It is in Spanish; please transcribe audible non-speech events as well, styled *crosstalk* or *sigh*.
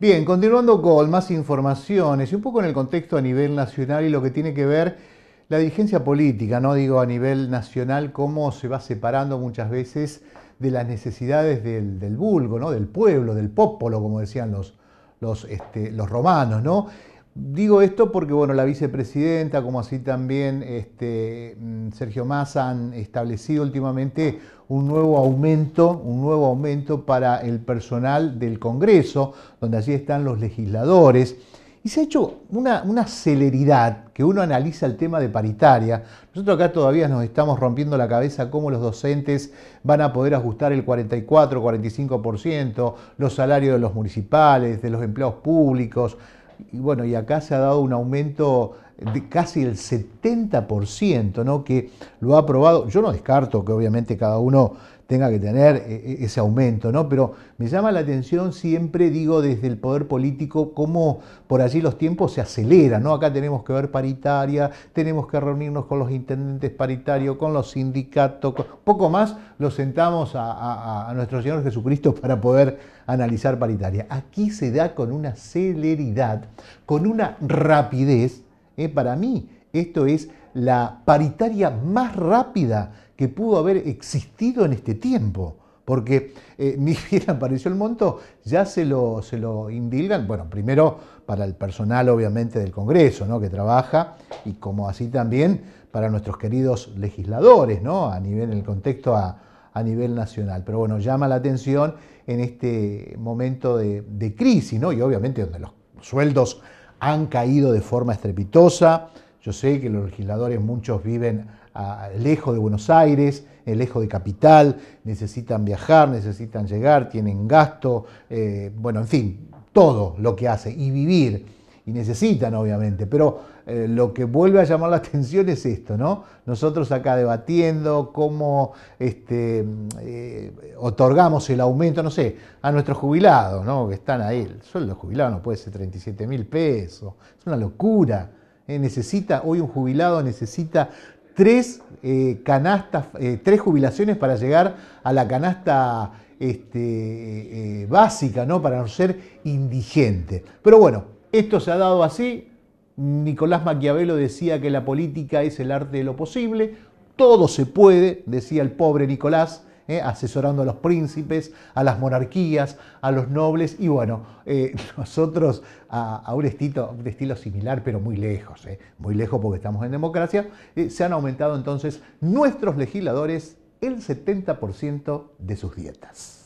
Bien, continuando con más informaciones y un poco en el contexto a nivel nacional y lo que tiene que ver la dirigencia política, no digo a nivel nacional, cómo se va separando muchas veces de las necesidades del, vulgo, ¿no? del pueblo, del popolo, como decían los, los este, romanos, ¿no? Digo esto porque bueno, la vicepresidenta, como así también este, mm, Sergio Massa, han establecido últimamente un nuevo aumento, un nuevo aumento para el personal del Congreso, donde allí están los legisladores. Y se ha hecho una, una, celeridad que uno analiza el tema de paritaria. Nosotros acá todavía nos estamos rompiendo la cabeza cómo los docentes van a poder ajustar el 44, 45%, los salarios de los municipales, de los empleados públicos. Y bueno, y acá se ha dado un aumento casi el 70%, ¿no? que lo ha aprobado. Yo no descarto que obviamente cada uno tenga que tener eh, eh, ese aumento, ¿no? Pero me llama la atención siempre, digo, desde el poder político, cómo por allí los tiempos se aceleran, ¿no? Acá tenemos que ver paritaria, tenemos que reunirnos con los intendentes paritarios, con los sindicatos, poco más lo sentamos a, a nuestro Señor Jesucristo para poder analizar paritaria. Aquí se da con una celeridad, con una rapidez eh, para mí, esto es la paritaria más rápida que pudo haber existido en este tiempo. Porque eh, ni *laughs* bien apareció el monto, ya se lo, se lo indilgan, bueno, primero para el personal obviamente del Congreso, ¿no? que trabaja, y como así también para nuestros queridos legisladores, ¿no? a nivel, en el contexto a, nivel nacional. Pero bueno, llama la atención en este momento de, de crisis, ¿no? y obviamente donde los sueldos han caído de forma estrepitosa. Yo sé que los legisladores, muchos viven ah, lejos de Buenos Aires, eh, lejos de capital, necesitan viajar, necesitan llegar, tienen gasto, eh, bueno, en fin, todo lo que hace y vivir y necesitan, obviamente. Pero eh, lo que vuelve a llamar la *laughs* atención es esto, ¿no? Nosotros acá debatiendo cómo este, eh, otorgamos el aumento, no sé, a nuestros jubilados, ¿no? Que están ahí. El sueldo jubilado no puede ser 37 mil pesos. Es una locura. Eh, necesita, hoy un jubilado necesita tres canastas, tres jubilaciones para llegar a la canasta este, básica, ¿no? Para no ser indigente. Pero bueno, esto se ha dado así. Nicolás Maquiavelo decía que la política es el arte de lo posible. Todo se puede, decía el pobre Nicolás, ¿eh? asesorando a los príncipes, a las monarquías, a los nobles. Y bueno, eh, *laughs* nosotros a, un, estilo, similar, pero muy lejos, ¿eh? muy lejos porque estamos en democracia, se han aumentado entonces nuestros legisladores el 70% de sus dietas.